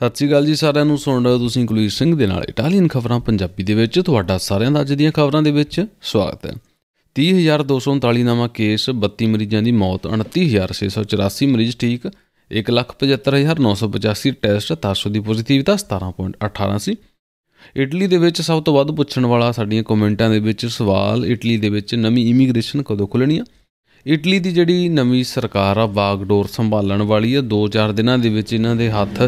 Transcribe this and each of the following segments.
ਸਤਿ ਸ਼੍ਰੀ ਅਕਾਲ ਜੀ ਸਾਰਿਆਂ ਨੂੰ ਸੁਣ ਰਹੇ ਤੁਸੀਂ ਕੁਲਵੀਰ ਸਿੰਘ ਦੇ ਨਾਲ ਇਟਾਲੀਅਨ ਖਬਰਾਂ ਪੰਜਾਬੀ ਦੇ ਵਿੱਚ ਤੁਹਾਡਾ ਸਾਰਿਆਂ ਦਾ ਅੱਜ ਦੀਆਂ ਖਬਰਾਂ ਦੇ ਵਿੱਚ ਸਵਾਗਤ ਹੈ 30239 ਨਾਮਾ ਕੇਸ 32 ਮਰੀਜ਼ਾਂ ਦੀ ਮੌਤ 29684 ਮਰੀਜ਼ ਠੀਕ 175985 ਟੈਸਟ ਤਾਸੋ ਦੀ ਪੋਜ਼ਿਟਿਵਤਾ 17.18 ਸੀ ਇਟਲੀ ਦੇ ਵਿੱਚ ਸਭ ਤੋਂ ਵੱਧ ਪੁੱਛਣ ਵਾਲਾ ਸਾਡੀਆਂ ਕਮੈਂਟਾਂ ਦੇ ਵਿੱਚ ਸਵਾਲ ਇਟਲੀ ਦੇ ਵਿੱਚ ਨਵੀਂ ਇਮੀਗ੍ਰੇਸ਼ਨ ਕਦੋਂ ਖੁੱਲਣੀ ਹੈ ਇਟਲੀ ਦੀ ਜਿਹੜੀ ਨਵੀਂ ਸਰਕਾਰ ਆ ਬਾਗਡੋਰ ਸੰਭਾਲਣ ਵਾਲੀ ਆ 2-4 ਦਿਨਾਂ ਦੇ ਵਿੱਚ ਇਹਨਾਂ ਦੇ ਹੱਥ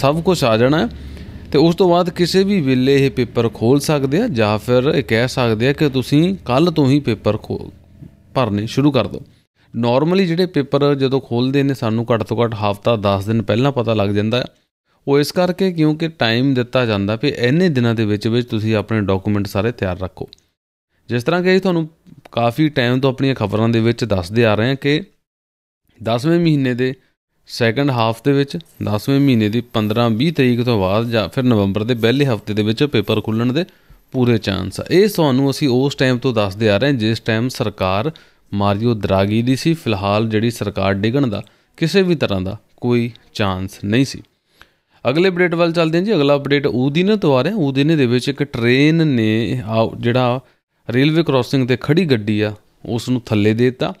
ਸਭ ਕੁਝ ਆ ਜਾਣਾ ਤੇ ਉਸ ਤੋਂ ਬਾਅਦ ਕਿਸੇ ਵੀ ਵੇਲੇ ਇਹ ਪੇਪਰ ਖੋਲ ਸਕਦੇ ਆ ਜਾਂ ਫਿਰ ਇਹ ਕਹਿ ਸਕਦੇ ਆ ਕਿ ਤੁਸੀਂ ਕੱਲ ਤੋਂ ਹੀ ਪੇਪਰ ਖੋਲ ਭਰਨੇ ਸ਼ੁਰੂ ਕਰ ਦਿਓ ਨਾਰਮਲੀ ਜਿਹੜੇ ਪੇਪਰ ਜਦੋਂ ਖੋਲਦੇ ਨੇ ਸਾਨੂੰ ਘੱਟ ਤੋਂ ਘੱਟ ਹਫਤਾ 10 ਦਿਨ ਪਹਿਲਾਂ ਪਤਾ ਲੱਗ ਜਾਂਦਾ ਉਹ ਇਸ ਕਰਕੇ ਕਿਉਂਕਿ ਟਾਈਮ ਦਿੱਤਾ ਜਾਂਦਾ ਵੀ ਇੰਨੇ ਦਿਨਾਂ ਦੇ ਵਿੱਚ ਵਿੱਚ ਤੁਸੀਂ ਆਪਣੇ ਡਾਕੂਮੈਂਟ ਸਾਰੇ ਤਿਆਰ ਰੱਖੋ ਜਿਸ ਤਰ੍ਹਾਂ ਕਿ ਤੁਹਾਨੂੰ ਕਾਫੀ ਟਾਈਮ ਤੋਂ ਆਪਣੀਆਂ ਖਬਰਾਂ ਦੇ ਵਿੱਚ ਦੱਸਦੇ ਆ ਰਹੇ ਹਾਂ ਕਿ 10ਵੇਂ ਮਹੀਨੇ ਦੇ ਸੈਕੰਡ ਹਾਫ ਦੇ ਵਿੱਚ 10ਵੇਂ ਮਹੀਨੇ ਦੀ 15-20 ਤਰੀਕ ਤੋਂ ਬਾਅਦ ਜਾਂ ਫਿਰ ਨਵੰਬਰ ਦੇ ਪਹਿਲੇ ਹਫਤੇ ਦੇ ਵਿੱਚ ਪੇਪਰ ਖੁੱਲਣ ਦੇ ਪੂਰੇ ਚਾਂਸ ਆ ਇਹ ਤੁਹਾਨੂੰ ਅਸੀਂ ਉਸ ਟਾਈਮ ਤੋਂ ਦੱਸਦੇ ਆ ਰਹੇ ਹਾਂ ਜਿਸ ਟਾਈਮ ਸਰਕਾਰ ਮਾਰੀਓ ਦਰਾਗੀ ਦੀ ਸੀ ਫਿਲਹਾਲ ਜਿਹੜੀ ਸਰਕਾਰ ਡਿਗਣ ਦਾ ਕਿਸੇ ਵੀ ਤਰ੍ਹਾਂ ਦਾ ਕੋਈ ਚਾਂਸ ਨਹੀਂ ਸੀ ਅਗਲੇ ਅਪਡੇਟ ਵੱਲ ਚੱਲਦੇ ਹਾਂ ਜੀ ਅਗਲਾ ਅਪਡੇਟ ਉਹ ਦਿਨ ਤੋਂ ਆ ਰਿਹਾ ਦਿਨ ਦੇ ਵਿੱਚ ਇੱਕ ਟ੍ਰੇਨ ਨੇ ਜਿਹੜਾ ਰੇਲਵੇ ਕ੍ਰਾਸਿੰਗ ਤੇ ਖੜੀ ਗੱਡੀ ਆ ਉਸ ਨੂੰ ਥੱਲੇ ਦੇਤਾ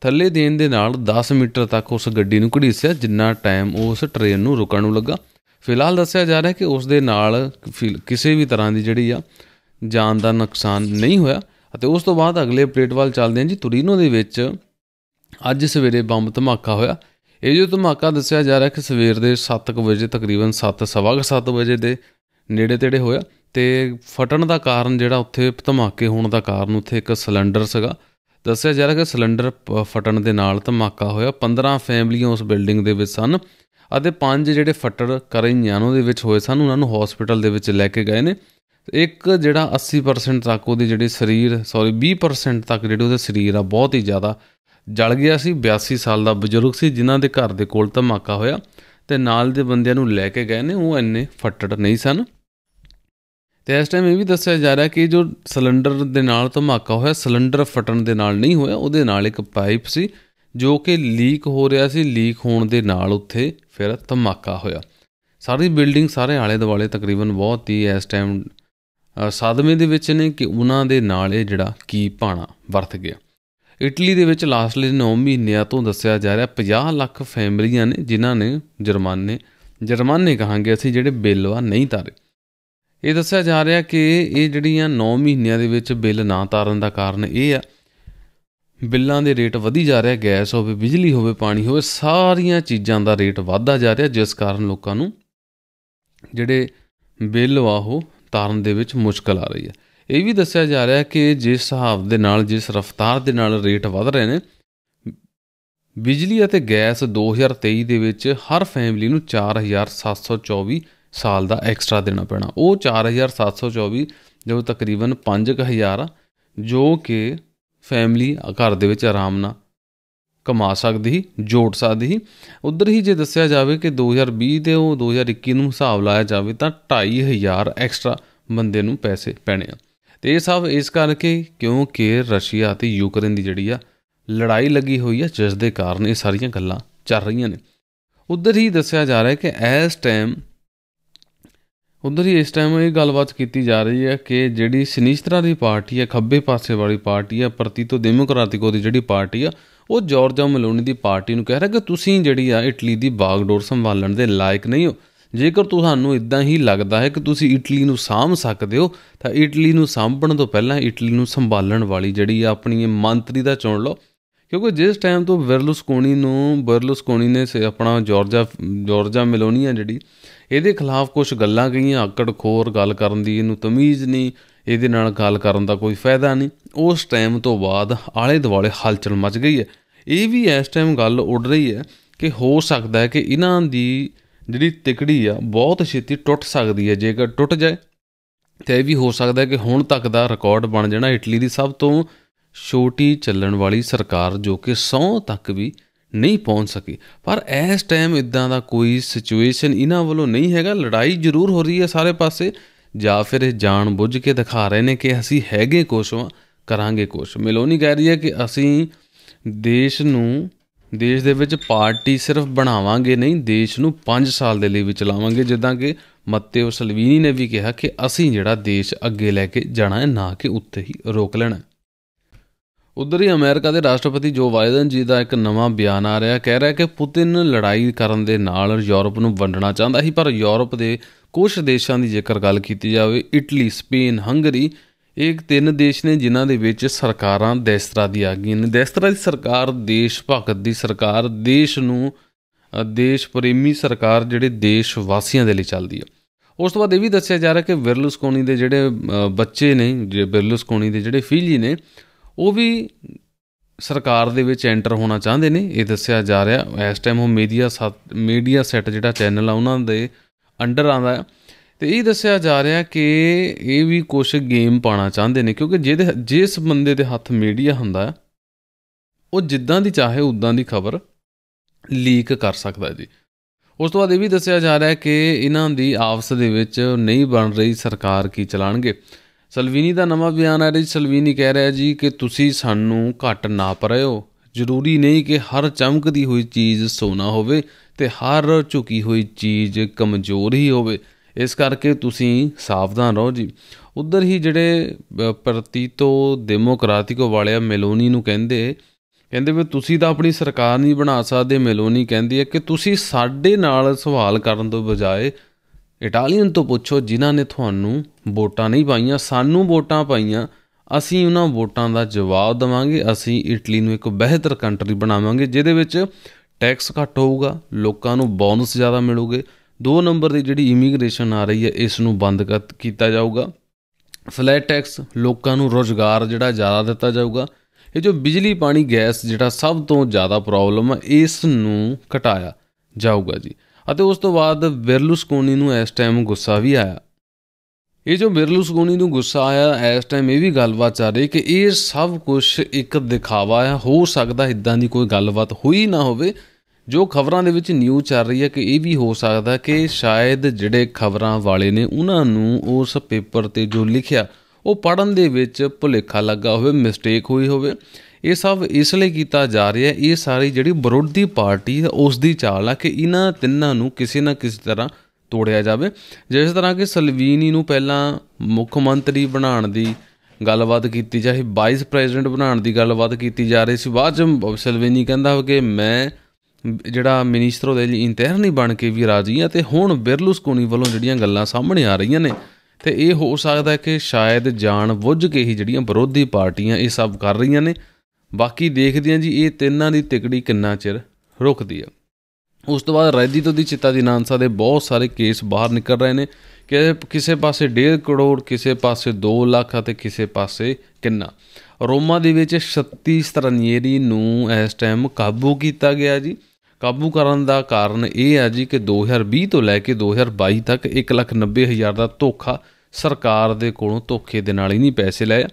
ਥੱਲੇ ਦੇਣ ਦੇ ਨਾਲ 10 ਮੀਟਰ ਤੱਕ ਉਸ ਗੱਡੀ ਨੂੰ ਘੜੀਸਿਆ ਜਿੰਨਾ ਟਾਈਮ ਉਸ ਟ੍ਰੇਨ ਨੂੰ ਰੁਕਣ ਨੂੰ ਲੱਗਾ ਫਿਲਹਾਲ ਦੱਸਿਆ ਜਾ ਰਿਹਾ ਕਿ ਉਸ ਦੇ ਨਾਲ ਕਿਸੇ ਵੀ ਤਰ੍ਹਾਂ ਦੀ ਜਿਹੜੀ ਆ ਜਾਨ ਦਾ ਨੁਕਸਾਨ ਨਹੀਂ ਹੋਇਆ ਅਤੇ ਉਸ ਤੋਂ ਬਾਅਦ ਅਗਲੇ ਅਪਡੇਟ ਵੱਲ ਚੱਲਦੇ ਹਾਂ ਜੀ ਤੁਰੀਨੋ ਦੇ ਵਿੱਚ ਅੱਜ ਸਵੇਰੇ ਬੰਬ ਧਮਾਕਾ ਹੋਇਆ ਇਹ ਜੋ ਧਮਾਕਾ ਦੱਸਿਆ ਜਾ ਰਿਹਾ ਕਿ ਸਵੇਰ ਦੇ 7:00 ਵਜੇ ਤਕਰੀਬਨ 7:30 ਵਜੇ ਦੇ ਨੇੜੇ ਤੇੜੇ ਹੋਇਆ ਤੇ ਫਟਣ ਦਾ ਕਾਰਨ ਜਿਹੜਾ ਉੱਥੇ ਧਮਾਕੇ ਹੋਣ ਦਾ ਕਾਰਨ ਉੱਥੇ ਇੱਕ ਸਿਲੰਡਰ ਸੀਗਾ ਦੱਸਿਆ ਜਾ ਰਿਹਾ ਕਿ ਸਿਲੰਡਰ ਫਟਣ ਦੇ ਨਾਲ ਧਮਾਕਾ ਹੋਇਆ 15 ਫੈਮਲੀਆਂ ਉਸ ਬਿਲਡਿੰਗ ਦੇ ਵਿੱਚ ਸਨ ਅਤੇ ਪੰਜ ਜਿਹੜੇ ਫਟੜ ਕਰਈਆਂ ਉਹਦੇ ਵਿੱਚ ਹੋਏ ਸਨ ਉਹਨਾਂ ਨੂੰ ਹਸਪੀਟਲ ਦੇ ਵਿੱਚ ਲੈ ਕੇ ਗਏ ਨੇ ਇੱਕ ਜਿਹੜਾ 80% ਤੱਕ ਉਹਦੇ ਜਿਹੜੇ ਸਰੀਰ ਸੌਰੀ 20% ਤੱਕ ਜਿਹੜੇ ਉਹਦੇ ਸਰੀਰ ਆ ਬਹੁਤ ਹੀ ਜ਼ਿਆਦਾ ਜਲ ਗਿਆ ਸੀ 82 ਸਾਲ ਦਾ ਬਜ਼ੁਰਗ ਸੀ ਜਿਨ੍ਹਾਂ ਦੇ ਘਰ ਦੇ ਕੋਲ ਧਮਾਕਾ ਹੋਇਆ ਤੇ ਨਾਲ ਦੇ ਬੰਦਿਆਂ ਨੂੰ ਲੈ ਕੇ ਗਏ ਨੇ ਉਹ ਇੰਨੇ ਫਟੜ ਨਹੀਂ ਸਨ ਤੇ ਇਸ ਟਾਈਮ ਇਹ ਵੀ ਦੱਸਿਆ ਜਾ ਰਿਹਾ ਕਿ ਜੋ ਸਿਲੰਡਰ ਦੇ ਨਾਲ ਧਮਾਕਾ ਹੋਇਆ ਸਿਲੰਡਰ ਫਟਣ ਦੇ ਨਾਲ ਨਹੀਂ ਹੋਇਆ ਉਹਦੇ ਨਾਲ ਇੱਕ ਪਾਈਪ ਸੀ ਜੋ ਕਿ ਲੀਕ ਹੋ ਰਿਹਾ ਸੀ ਲੀਕ ਹੋਣ ਦੇ ਨਾਲ ਉੱਥੇ ਫਿਰ ਧਮਾਕਾ ਹੋਇਆ ਸਾਰੀ ਬਿਲਡਿੰਗ ਸਾਰੇ ਆਲੇ ਦੁਆਲੇ ਤਕਰੀਬਨ ਬਹੁਤ ਹੀ ਇਸ ਟਾਈਮ ਸਦਮੇ ਦੇ ਵਿੱਚ ਨੇ ਕਿ ਉਹਨਾਂ ਦੇ ਨਾਲ ਇਹ ਜਿਹੜਾ ਕੀ ਪਾਣਾ ਵਰਤ ਗਿਆ ਇਟਲੀ ਦੇ ਵਿੱਚ ਲਾਸਟਲੀ 9 ਮਹੀਨਿਆਂ ਤੋਂ ਦੱਸਿਆ ਜਾ ਰਿਹਾ 50 ਲੱਖ ਫੈਮਲੀਆਂ ਨੇ ਜਿਨ੍ਹਾਂ ਨੇ ਜਰਮਾਨੇ ਜਰਮਾਨੇ ਕਹਾਂਗੇ ਅਸੀਂ ਜਿਹੜੇ ਬਿੱਲ ਨਹੀਂ ਤਾਰੇ ਇਹ ਦੱਸਿਆ ਜਾ ਰਿਹਾ ਕਿ ਇਹ ਜਿਹੜੀਆਂ 9 ਮਹੀਨਿਆਂ ਦੇ ਵਿੱਚ ਬਿੱਲ ਨਾ ਤਾਰਨ ਦਾ ਕਾਰਨ ਇਹ ਆ ਬਿੱਲਾਂ ਦੇ ਰੇਟ ਵਧੀ ਜਾ ਰਿਹਾ ਗੈਸ ਹੋਵੇ ਬਿਜਲੀ ਹੋਵੇ ਪਾਣੀ ਹੋਵੇ ਸਾਰੀਆਂ ਚੀਜ਼ਾਂ ਦਾ ਰੇਟ ਵਧਦਾ ਜਾ ਰਿਹਾ ਜਿਸ ਕਾਰਨ ਲੋਕਾਂ ਨੂੰ ਜਿਹੜੇ ਬਿੱਲ ਆ ਉਹ ਤਾਰਨ ਦੇ ਵਿੱਚ ਮੁਸ਼ਕਲ ਆ ਰਹੀ ਹੈ ਇਹ ਵੀ ਦੱਸਿਆ ਜਾ ਰਿਹਾ ਕਿ ਜਿਸ ਹਿਸਾਬ ਦੇ ਨਾਲ ਜਿਸ ਰਫ਼ਤਾਰ ਦੇ ਨਾਲ ਰੇਟ ਵਧ ਰਹੇ ਨੇ ਬਿਜਲੀ ਅਤੇ ਗੈਸ 2023 ਦੇ ਵਿੱਚ ਹਰ ਫੈਮਿਲੀ ਨੂੰ 4724 ਸਾਲ ਦਾ ਐਕਸਟਰਾ ਦੇਣਾ ਪੈਣਾ ਉਹ 4724 ਜੋ ਤਕਰੀਬਨ 5000 ਜੋ ਕਿ ਫੈਮਿਲੀ ਘਰ ਦੇ ਵਿੱਚ ਆਰਾਮ ਨਾਲ ਕਮਾ ਸਕਦੀ ਜੋੜ ਸਕਦੀ ਉਧਰ ਹੀ ਜੇ ਦੱਸਿਆ ਜਾਵੇ ਕਿ 2020 ਤੇ ਉਹ 2021 ਨੂੰ ਹਿਸਾਬ ਲਾਇਆ ਜਾਵੇ ਤਾਂ 2500 ਐਕਸਟਰਾ ਬੰਦੇ ਨੂੰ ਪੈਸੇ ਪੈਣੇ ਆ ਤੇ ਇਹ ਸਭ ਇਸ ਕਰਕੇ ਕਿਉਂਕਿ ਰਸ਼ੀਆ ਤੇ ਯੂਕਰੇਨ ਦੀ ਜਿਹੜੀ ਆ ਲੜਾਈ ਲੱਗੀ ਹੋਈ ਆ ਜਿਸ ਦੇ ਕਾਰਨ ਇਹ ਸਾਰੀਆਂ ਗੱਲਾਂ ਚੱਲ ਰਹੀਆਂ ਨੇ ਉਧਰ ਹੀ ਦੱਸਿਆ ਜਾ ਰਿਹਾ ਹੈ ਕਿ ਇਸ ਟਾਈਮ ਉਧਰ ਹੀ ਇਸ ਟਾਈਮ ਇਹ ਗੱਲਬਾਤ ਕੀਤੀ ਜਾ ਰਹੀ ਹੈ ਕਿ ਜਿਹੜੀ ਸਨੀਸਤਰਾ ਦੀ ਪਾਰਟੀ ਹੈ ਖੱਬੇ ਪਾਸੇ ਵਾਲੀ ਪਾਰਟੀ ਹੈ ਪ੍ਰਤੀਤੋ ਡੈਮੋਕ੍ਰੈਟਿਕੋ ਦੀ ਜਿਹੜੀ ਪਾਰਟੀ ਆ ਉਹ ਜਾਰਜਾ ਮਲੋਨੀ ਦੀ ਪਾਰਟੀ ਨੂੰ ਕਹਿ ਰਿਹਾ ਕਿ ਤੁਸੀਂ ਜਿਹੜੀ ਆ ਇਟਲੀ ਦੀ ਬਾਗਡੋਰ ਸੰਭਾਲਣ ਦੇ ਲਾਇਕ ਨਹੀਂ ਹੋ ਜੇਕਰ ਤੁਹਾਨੂੰ ਇਦਾਂ ਹੀ ਲੱਗਦਾ ਹੈ ਕਿ ਤੁਸੀਂ ਇਟਲੀ ਨੂੰ ਸਾਂਭ ਸਕਦੇ ਹੋ ਤਾਂ ਇਟਲੀ ਨੂੰ ਸਾਂਭਣ ਤੋਂ ਪਹਿਲਾਂ ਇਟਲੀ ਨੂੰ ਸੰਭਾਲਣ ਵਾਲੀ ਜਿਹੜੀ ਆ ਆਪਣੀ ਮੰਤਰੀ ਦਾ ਚੁਣ ਲਓ ਕਿਉਂਕਿ ਜਿਸ ਟਾਈਮ ਤੋਂ ਬਰਲੂਸਕੋਨੀ ਨੂੰ ਬਰਲੂਸਕੋਨੀ ਨੇ ਆਪਣਾ ਜਾਰਜਾ ਜਾਰਜਾ ਮਲੋਨੀਆ ਜਿਹੜੀ ਇਹਦੇ ਖਿਲਾਫ ਕੁਝ ਗੱਲਾਂ ਗਈਆਂ ਆਕੜਖੋਰ ਗੱਲ ਕਰਨ ਦੀ ਇਹਨੂੰ ਤਮੀਜ਼ ਨਹੀਂ ਇਹਦੇ ਨਾਲ ਗੱਲ ਕਰਨ ਦਾ ਕੋਈ ਫਾਇਦਾ ਨਹੀਂ ਉਸ ਟਾਈਮ ਤੋਂ ਬਾਅਦ ਆਲੇ ਦੁਆਲੇ ਹਲਚਲ ਮਚ ਗਈ ਹੈ ਇਹ ਵੀ ਇਸ ਟਾਈਮ ਗੱਲ ਉੱਡ ਰਹੀ ਹੈ ਕਿ ਹੋ ਸਕਦਾ ਹੈ ਕਿ ਇਹਨਾਂ ਦੀ ਜਿਹੜੀ ਤਿਕੜੀ ਆ ਬਹੁਤ ਛੇਤੀ ਟੁੱਟ ਸਕਦੀ ਹੈ ਜੇਕਰ ਟੁੱਟ ਜਾਏ ਤੇ ਇਹ ਵੀ ਹੋ ਸਕਦਾ ਹੈ ਕਿ ਹੁਣ ਤੱਕ ਦਾ ਰਿਕਾਰਡ ਬਣ ਜਾਣਾ ਇਟਲੀ ਦੀ ਸਭ ਤੋਂ ਛੋਟੀ ਚੱਲਣ ਵਾਲੀ ਸਰਕਾਰ ਜੋ ਕਿ 100 ਤੱਕ ਵੀ ਨਹੀਂ ਪਹੁੰਚ ਸਕੀ ਪਰ ਇਸ ਟਾਈਮ ਇਦਾਂ ਦਾ ਕੋਈ ਸਿਚੁਏਸ਼ਨ ਇਹਨਾਂ ਵੱਲੋਂ ਨਹੀਂ ਹੈਗਾ ਲੜਾਈ ਜ਼ਰੂਰ ਹੋ ਰਹੀ ਹੈ ਸਾਰੇ ਪਾਸੇ ਜਾਂ ਫਿਰ ਇਹ ਜਾਣ ਬੁੱਝ ਕੇ ਦਿਖਾ ਰਹੇ ਨੇ ਕਿ ਅਸੀਂ ਹੈਗੇ ਕੋਸ਼ ਕਰਾਂਗੇ ਕੁਛ ਮਿਲੋਨੀ ਕਹਿ ਰਹੀ ਹੈ ਕਿ ਅਸੀਂ ਦੇਸ਼ ਨੂੰ ਦੇਸ਼ ਦੇ ਵਿੱਚ ਪਾਰਟੀ ਸਿਰਫ ਬਣਾਵਾਂਗੇ ਨਹੀਂ ਦੇਸ਼ ਨੂੰ 5 ਸਾਲ ਦੇ ਲਈ ਵੀ ਚਲਾਵਾਂਗੇ ਜਿੱਦਾਂ ਕਿ ਮੱਤੇਓ ਸਲਵੀਨੀ ਨੇ ਵੀ ਕਿਹਾ ਕਿ ਅਸੀਂ ਜਿਹੜਾ ਦੇਸ਼ ਅੱਗੇ ਲੈ ਕੇ ਜਾਣਾ ਹੈ ਨਾ ਕਿ ਉੱਤੇ ਹੀ ਰੋਕ ਲੈਣਾ ਉਧਰ ਹੀ ਅਮਰੀਕਾ ਦੇ ਰਾਸ਼ਟਰਪਤੀ ਜੋ ਵਾਇਦਨ ਜੀ ਦਾ ਇੱਕ ਨਵਾਂ ਬਿਆਨ ਆ ਰਿਹਾ ਕਹਿ ਰਿਹਾ ਕਿ ਪੁਤਿਨ ਲੜਾਈ ਕਰਨ ਦੇ ਨਾਲ ਯੂਰਪ ਨੂੰ ਵੰਡਣਾ ਚਾਹੁੰਦਾ ਸੀ ਪਰ ਯੂਰਪ ਦੇ ਕੁਝ ਦੇਸ਼ਾਂ ਦੀ ਜੇਕਰ ਗੱਲ ਕੀਤੀ ਜਾਵੇ ਇਟਲੀ ਸਪੇਨ ਹੰਗਰੀ ਇਹ ਤਿੰਨ ਦੇਸ਼ ਨੇ ਜਿਨ੍ਹਾਂ ਦੇ ਵਿੱਚ ਸਰਕਾਰਾਂ ਦੇਸਤਰਾ ਦੀ ਆ ਗਈਆਂ ਨੇ ਦੇਸਤਰਾ ਦੀ ਸਰਕਾਰ ਦੇਸ਼ ਭਗਤ ਦੀ ਸਰਕਾਰ ਦੇਸ਼ ਨੂੰ ਦੇਸ਼ ਪ੍ਰੇਮੀ ਸਰਕਾਰ ਜਿਹੜੇ ਦੇਸ਼ ਵਾਸੀਆਂ ਦੇ ਲਈ ਚੱਲਦੀ ਆ ਉਸ ਤੋਂ ਬਾਅਦ ਇਹ ਵੀ ਦੱਸਿਆ ਜਾ ਰਿਹਾ ਕਿ ਵਿਰਲਸਕੋਨੀ ਦੇ ਜਿਹੜੇ ਬੱਚੇ ਨੇ ਜਿਹੜੇ ਵਿਰਲਸਕੋਨੀ ਦੇ ਜਿਹੜੇ ਫੀਲੀ ਨੇ ਉਹ ਵੀ ਸਰਕਾਰ ਦੇ ਵਿੱਚ ਐਂਟਰ ਹੋਣਾ ਚਾਹੁੰਦੇ ਨੇ ਇਹ ਦੱਸਿਆ ਜਾ ਰਿਹਾ ਇਸ ਟਾਈਮ ਉਹ ਮੀਡੀਆ ਮੀਡੀਆ ਸੈਟ ਜਿਹੜਾ ਚੈਨਲ ਆ ਉਹਨਾਂ ਦੇ ਅੰਡਰ ਆਂਦਾ ਤੇ ਇਹ ਦੱਸਿਆ ਜਾ ਰਿਹਾ ਕਿ ਇਹ ਵੀ ਕੁਝ ਗੇਮ ਪਾਣਾ ਚਾਹੁੰਦੇ ਨੇ ਕਿਉਂਕਿ ਜਿਹਦੇ ਜਿਸ ਬੰਦੇ ਦੇ ਹੱਥ ਮੀਡੀਆ ਹੁੰਦਾ ਉਹ ਜਿੱਦਾਂ ਦੀ ਚਾਹੇ ਉਦਾਂ ਦੀ ਖਬਰ ਲੀਕ ਕਰ ਸਕਦਾ ਜੀ ਉਸ ਤੋਂ ਬਾਅਦ ਇਹ ਵੀ ਦੱਸਿਆ ਜਾ ਰਿਹਾ ਕਿ ਇਹਨਾਂ ਦੀ ਆਪਸ ਦੇ ਵਿੱਚ ਨਹੀਂ ਬਣ ਰਹੀ ਸਰਕਾਰ ਕੀ ਚਲਾਣਗੇ ਸਲਵੀਨੀ ਦਾ ਨਵਾਂ ਬਿਆਨ ਆ ਰਿਹਾ ਜੀ ਸਲਵੀਨੀ ਕਹਿ ਰਿਹਾ ਜੀ ਕਿ ਤੁਸੀਂ ਸਾਨੂੰ ਘੱਟ ਨਾ ਪਰਿਓ ਜ਼ਰੂਰੀ ਨਹੀਂ ਕਿ ਹਰ ਚਮਕਦੀ ਹੋਈ ਚੀਜ਼ ਸੋਨਾ ਹੋਵੇ ਤੇ ਹਰ ਝੁਕੀ ਹੋਈ ਚੀਜ਼ ਕਮਜ਼ੋਰ ਹੀ ਹੋਵੇ ਇਸ ਕਰਕੇ ਤੁਸੀਂ ਸਾਵਧਾਨ ਰਹੋ ਜੀ ਉਧਰ ਹੀ ਜਿਹੜੇ ਪ੍ਰਤੀਤੋ ਡੈਮੋਕ੍ਰਾਟਿਕੋ ਵਾਲਿਆ ਮੈਲੋਨੀ ਨੂੰ ਕਹਿੰਦੇ ਕਹਿੰਦੇ ਵੀ ਤੁਸੀਂ ਤਾਂ ਆਪਣੀ ਸਰਕਾਰ ਨਹੀਂ ਬਣਾ ਸਕਦੇ ਮੈਲੋਨੀ ਕਹਿੰਦੀ ਹੈ ਕਿ ਤੁਸੀਂ ਸਾਡੇ ਨਾਲ ਸਵਾਲ ਕਰਨ ਤੋਂ ਬਜਾਏ ਇਟਾਲੀਅਨ ਤੋਂ ਪੁੱਛੋ ਜਿਨ੍ਹਾਂ ਨੇ ਤੁਹਾਨੂੰ ਵੋਟਾਂ ਨਹੀਂ ਪਾਈਆਂ ਸਾਨੂੰ ਵੋਟਾਂ ਪਾਈਆਂ ਅਸੀਂ ਉਹਨਾਂ ਵੋਟਾਂ ਦਾ ਜਵਾਬ ਦਵਾਂਗੇ ਅਸੀਂ ਇਟਲੀ ਨੂੰ ਇੱਕ ਬਿਹਤਰ ਕੰਟਰੀ ਬਣਾਵਾਂਗੇ ਜਿਹਦੇ ਵਿੱਚ ਟੈਕਸ ਘੱਟ ਹੋਊਗਾ ਲੋਕਾਂ ਨੂੰ ਬੋਨਸ ਜ਼ਿਆਦਾ ਮਿਲੂਗੇ 2 ਨੰਬਰ ਦੀ ਜਿਹੜੀ ਇਮੀਗ੍ਰੇਸ਼ਨ ਆ ਰਹੀ ਹੈ ਇਸ ਨੂੰ ਬੰਦ ਕੀਤਾ ਜਾਊਗਾ ਫਲੈਟ ਟੈਕਸ ਲੋਕਾਂ ਨੂੰ ਰੋਜ਼ਗਾਰ ਜਿਹੜਾ ਜ਼ਿਆਦਾ ਦਿੱਤਾ ਜਾਊਗਾ ਇਹ ਜੋ ਬਿਜਲੀ ਪਾਣੀ ਗੈਸ ਜਿਹੜਾ ਸਭ ਤੋਂ ਜ਼ਿਆਦਾ ਪ੍ਰੋਬਲਮ ਹੈ ਇਸ ਨੂੰ ਘਟਾਇਆ ਜਾਊਗਾ ਜੀ ਅਤੇ ਉਸ ਤੋਂ ਬਾਅਦ ਬਰਲੂਸਕੋਨੀ ਨੂੰ ਇਸ ਟਾਈਮ ਗੁੱਸਾ ਵੀ ਆਇਆ ਇਹ ਜੋ ਬਰਲੂਸਕੋਨੀ ਨੂੰ ਗੁੱਸਾ ਆਇਆ ਇਸ ਟਾਈਮ ਇਹ ਵੀ ਗੱਲਬਾਤ ਚੱਲ ਰਹੀ ਕਿ ਇਹ ਸਭ ਕੁਝ ਇੱਕ ਦਿਖਾਵਾ ਹੈ ਹੋ ਸਕਦਾ ਇਦਾਂ ਦੀ ਕੋਈ ਗੱਲਬਾਤ ਹੋਈ ਨਾ ਹੋਵੇ ਜੋ ਖਬਰਾਂ ਦੇ ਵਿੱਚ ਨਿਊਜ਼ ਚੱਲ ਰਹੀ ਹੈ ਕਿ ਇਹ ਵੀ ਹੋ ਸਕਦਾ ਕਿ ਸ਼ਾਇਦ ਜਿਹੜੇ ਖਬਰਾਂ ਵਾਲੇ ਨੇ ਉਹਨਾਂ ਨੂੰ ਉਸ ਪੇਪਰ ਤੇ ਜੋ ਲਿਖਿਆ ਉਹ ਪੜਨ ਦੇ ਵਿੱਚ ਭੁਲੇਖਾ ਲੱਗਾ ਹੋਵੇ ਮਿਸਟੇਕ ਹੋਈ ਹੋਵੇ ਇਹ ਸਭ ਇਸ ਲਈ ਕੀਤਾ ਜਾ ਰਿਹਾ ਹੈ ਇਹ ਸਾਰੀ ਜਿਹੜੀ ਵਿਰੋਧੀ ਪਾਰਟੀ ਉਸ ਦੀ ਚਾਲ ਆ ਕਿ ਇਹਨਾਂ ਤਿੰਨਾਂ ਨੂੰ ਕਿਸੇ ਨਾ ਕਿਸੇ ਤਰ੍ਹਾਂ ਤੋੜਿਆ ਜਾਵੇ ਜਿਸ ਤਰ੍ਹਾਂ ਕਿ ਸਲਵੀਨੀ ਨੂੰ ਪਹਿਲਾਂ ਮੁੱਖ ਮੰਤਰੀ ਬਣਾਉਣ ਦੀ ਗੱਲਬਾਤ ਕੀਤੀ ਚਾਹੇ ਵਾਈਸ ਪ੍ਰੈਜ਼ੀਡੈਂਟ ਬਣਾਉਣ ਦੀ ਗੱਲਬਾਤ ਕੀਤੀ ਜਾ ਰਹੀ ਸੀ ਬਾਅਦ ਚ ਸਲਵੀਨੀ ਕਹਿੰਦਾ ਕਿ ਮੈਂ ਜਿਹੜਾ ਮਿਨਿਸਟਰ ਦੇ ਲਈ ਇੰਟਰਨੀ ਬਣ ਕੇ ਵੀ ਰਾਜੀ ਆ ਤੇ ਹੁਣ ਬਿਰਲੂਸਕੋਨੀ ਵੱਲੋਂ ਜਿਹੜੀਆਂ ਗੱਲਾਂ ਸਾਹਮਣੇ ਆ ਰਹੀਆਂ ਨੇ ਤੇ ਇਹ ਹੋ ਸਕਦਾ ਕਿ ਸ਼ਾਇਦ ਜਾਣ ਬੁੱਝ ਕੇ ਹੀ ਜਿਹੜੀਆਂ ਵਿਰੋਧੀ ਪਾਰਟੀਆਂ ਇਹ ਸਭ ਕਰ ਰਹੀਆਂ ਨੇ ਬਾਕੀ ਦੇਖਦੇ ਆਂ ਜੀ ਇਹ ਤਿੰਨਾਂ ਦੀ ਤਿਕੜੀ ਕਿੰਨਾ ਚਿਰ ਰੁਕਦੀ ਆ ਉਸ ਤੋਂ ਬਾਅਦ ਰੈਦੀ ਤੋਂ ਦੀ ਚਿੱਤਾ ਦੀ ਨਾਂਸਾ ਦੇ ਬਹੁਤ ਸਾਰੇ ਕੇਸ ਬਾਹਰ ਨਿਕਲ ਰਹੇ ਨੇ ਕਿ ਕਿਸੇ ਪਾਸੇ 1.5 ਕਰੋੜ ਕਿਸੇ ਪਾਸੇ 2 ਲੱਖ ਅਤੇ ਕਿਸੇ ਪਾਸੇ ਕਿੰਨਾ ਰੋਮਾ ਦੇ ਵਿੱਚ 36 ਸਤਰਨਿਏਰੀ ਨੂੰ ਇਸ ਟਾਈਮ ਕਾਬੂ ਕੀਤਾ ਗਿਆ ਜੀ ਕਾਬੂ ਕਰਨ ਦਾ ਕਾਰਨ ਇਹ ਹੈ ਜੀ ਕਿ 2020 ਤੋਂ ਲੈ ਕੇ 2022 ਤੱਕ 1,90,000 ਦਾ ਧੋਖਾ ਸਰਕਾਰ ਦੇ ਕੋਲੋਂ ਧੋਖੇ ਦੇ ਨਾਲ ਹੀ ਨਹੀਂ ਪੈਸੇ ਲਏ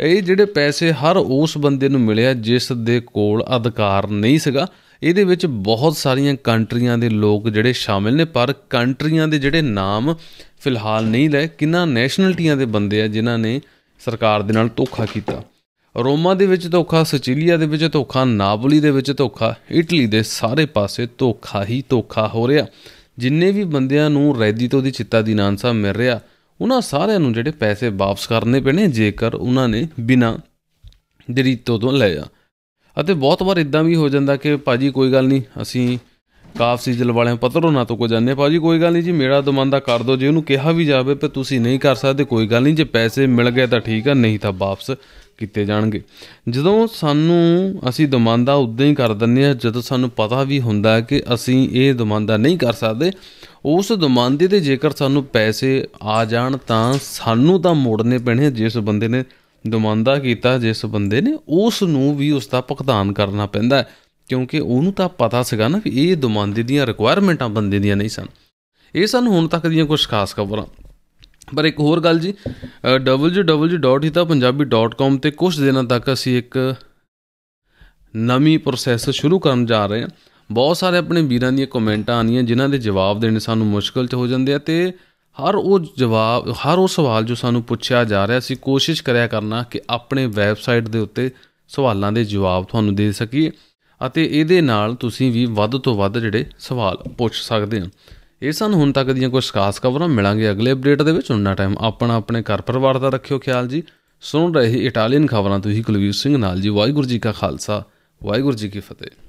ਇਹ ਜਿਹੜੇ ਪੈਸੇ ਹਰ ਉਸ ਬੰਦੇ ਨੂੰ ਮਿਲਿਆ ਜਿਸ ਦੇ ਕੋਲ ਅਧਿਕਾਰ ਨਹੀਂ ਸੀਗਾ ਇਹਦੇ ਵਿੱਚ ਬਹੁਤ ਸਾਰੀਆਂ ਕੰਟਰੀਆਂ ਦੇ ਲੋਕ ਜਿਹੜੇ ਸ਼ਾਮਿਲ ਨੇ ਪਰ ਕੰਟਰੀਆਂ ਦੇ ਜਿਹੜੇ ਨਾਮ ਫਿਲਹਾਲ ਨਹੀਂ ਲਏ ਕਿੰਨਾ ਨੈਸ਼ਨਲਟੀਆਂ ਦੇ ਬੰਦੇ ਆ ਜਿਨ੍ਹਾਂ ਨੇ ਸਰਕਾਰ ਦੇ ਨਾਲ ਧੋਖਾ ਕੀਤਾ ਰੋਮਾ ਦੇ ਵਿੱਚ ਧੋਖਾ ਸਿਚਿਲੀਆ ਦੇ ਵਿੱਚ ਧੋਖਾ ਨਾਪੋਲੀ ਦੇ ਵਿੱਚ ਧੋਖਾ ਇਟਲੀ ਦੇ ਸਾਰੇ ਪਾਸੇ ਧੋਖਾ ਹੀ ਧੋਖਾ ਹੋ ਰਿਹਾ ਜਿੰਨੇ ਵੀ ਬੰਦਿਆਂ ਨੂੰ ਰੈਦੀ ਤੋਂ ਦੀ ਚਿੱਤਾ ਦੀ ਨਾਨਸਾ ਮਿਲ ਰਿਹਾ ਉਹਨਾਂ ਸਾਰਿਆਂ ਨੂੰ ਜਿਹੜੇ ਪੈਸੇ ਵਾਪਸ ਕਰਨੇ ਪੈਣੇ ਜੇਕਰ ਉਹਨਾਂ ਨੇ ਬਿਨਾ ਦਰੀਤੋ ਤੋਂ ਲਿਆ ਅਤੇ ਬਹੁਤ ਵਾਰ ਇਦਾਂ ਵੀ ਹੋ ਜਾਂਦਾ ਕਿ ਭਾਜੀ ਕੋਈ ਗੱਲ ਨਹੀਂ ਅਸੀਂ ਕਾਫ ਸੀਜਲ ਵਾਲਿਆਂ ਪਤਰੋ ਨਾ ਤੋਂ ਕੋ ਜਾਣੇ ਭਾਜੀ ਕੋਈ ਗੱਲ ਨਹੀਂ ਜੀ ਮੇਰਾ ਦਮੰਦਾ ਕਰ ਦੋ ਜੇ ਉਹਨੂੰ ਕਿਹਾ ਵੀ ਜਾਵੇ ਤੇ ਤੁਸੀਂ ਨਹੀਂ ਕਰ ਸਕਦੇ ਕੋਈ ਗੱਲ ਨਹੀਂ ਜੇ ਪੈਸੇ ਮਿਲ ਗਏ ਤਾਂ ਠੀਕ ਆ ਨਹੀਂ ਤਾਂ ਵਾਪਸ ਕੀਤੇ ਜਾਣਗੇ ਜਦੋਂ ਸਾਨੂੰ ਅਸੀਂ ਦਮਾਂਦਾ ਉਦਾਂ ਹੀ ਕਰ ਦਿੰਨੇ ਆ ਜਦੋਂ ਸਾਨੂੰ ਪਤਾ ਵੀ ਹੁੰਦਾ ਕਿ ਅਸੀਂ ਇਹ ਦਮਾਂਦਾ ਨਹੀਂ ਕਰ ਸਕਦੇ ਉਸ ਦਮਾਂਦੇ ਤੇ ਜੇਕਰ ਸਾਨੂੰ ਪੈਸੇ ਆ ਜਾਣ ਤਾਂ ਸਾਨੂੰ ਤਾਂ ਮੋੜਨੇ ਪੈਣੇ ਜਿਸ ਬੰਦੇ ਨੇ ਦਮਾਂਦਾ ਕੀਤਾ ਜਿਸ ਬੰਦੇ ਨੇ ਉਸ ਨੂੰ ਵੀ ਉਸ ਦਾ ਭੁਗਤਾਨ ਕਰਨਾ ਪੈਂਦਾ ਕਿਉਂਕਿ ਉਹਨੂੰ ਤਾਂ ਪਤਾ ਸੀਗਾ ਨਾ ਕਿ ਇਹ ਦਮਾਂਦੇ ਦੀਆਂ ਰਿਕੁਆਇਰਮੈਂਟਾਂ ਬੰਦੇ ਦੀਆਂ ਨਹੀਂ ਸਨ ਇਹ ਸਨ ਹੁਣ ਤੱਕ ਦੀਆਂ ਕੁਝ ਖਾਸ ਖਬਰਾਂ ਪਰ ਇੱਕ ਹੋਰ ਗੱਲ ਜੀ www.hitapunjabi.com ਤੇ ਕੁਝ ਦਿਨਾਂ ਤੱਕ ਅਸੀਂ ਇੱਕ ਨਵੀਂ ਪ੍ਰੋਸੈਸ ਸ਼ੁਰੂ ਕਰਨ ਜਾ ਰਹੇ ਹਾਂ ਬਹੁਤ ਸਾਰੇ ਆਪਣੇ ਵੀਰਾਂ ਦੀਆਂ ਕਮੈਂਟਾਂ ਆਣੀਆਂ ਜਿਨ੍ਹਾਂ ਦੇ ਜਵਾਬ ਦੇਣੇ ਸਾਨੂੰ ਮੁਸ਼ਕਲ ਚ ਹੋ ਜਾਂਦੇ ਆ ਤੇ ਹਰ ਉਹ ਜਵਾਬ ਹਰ ਉਹ ਸਵਾਲ ਜੋ ਸਾਨੂੰ ਪੁੱਛਿਆ ਜਾ ਰਿਹਾ ਸੀ ਕੋਸ਼ਿਸ਼ ਕਰਿਆ ਕਰਨਾ ਕਿ ਆਪਣੇ ਵੈਬਸਾਈਟ ਦੇ ਉੱਤੇ ਸਵਾਲਾਂ ਦੇ ਜਵਾਬ ਤੁਹਾਨੂੰ ਦੇ ਸਕੀਏ ਅਤੇ ਇਹਦੇ ਨਾਲ ਤੁਸੀਂ ਵੀ ਵੱਧ ਤੋਂ ਵੱਧ ਜਿਹੜੇ ਸਵਾਲ ਪੁੱਛ ਸਕਦੇ ਹੋ ਇਹ ਸਨ ਹੁਣ ਤੱਕ ਦੀਆਂ ਕੁਝ ਖਾਸ ਖਬਰਾਂ ਮਿਲਾਂਗੇ ਅਗਲੇ ਅਪਡੇਟ ਦੇ ਵਿੱਚ ਉਹਨਾਂ ਟਾਈਮ ਆਪਣਾ ਆਪਣੇ ਘਰ ਪਰਿਵਾਰ ਦਾ ਰੱਖਿਓ ਖਿਆਲ ਜੀ ਸੁਣ ਰਹੇ ਇਟਾਲੀਅਨ ਖਬਰਾਂ ਤੁਸੀਂ ਕੁਲਵੀਰ ਸਿੰਘ ਨਾਲ ਜੀ ਵਾਹਿਗੁਰੂ ਜੀ ਕਾ ਖਾਲਸਾ ਵਾਹਿਗੁਰੂ ਜੀ ਕੀ ਫਤਿਹ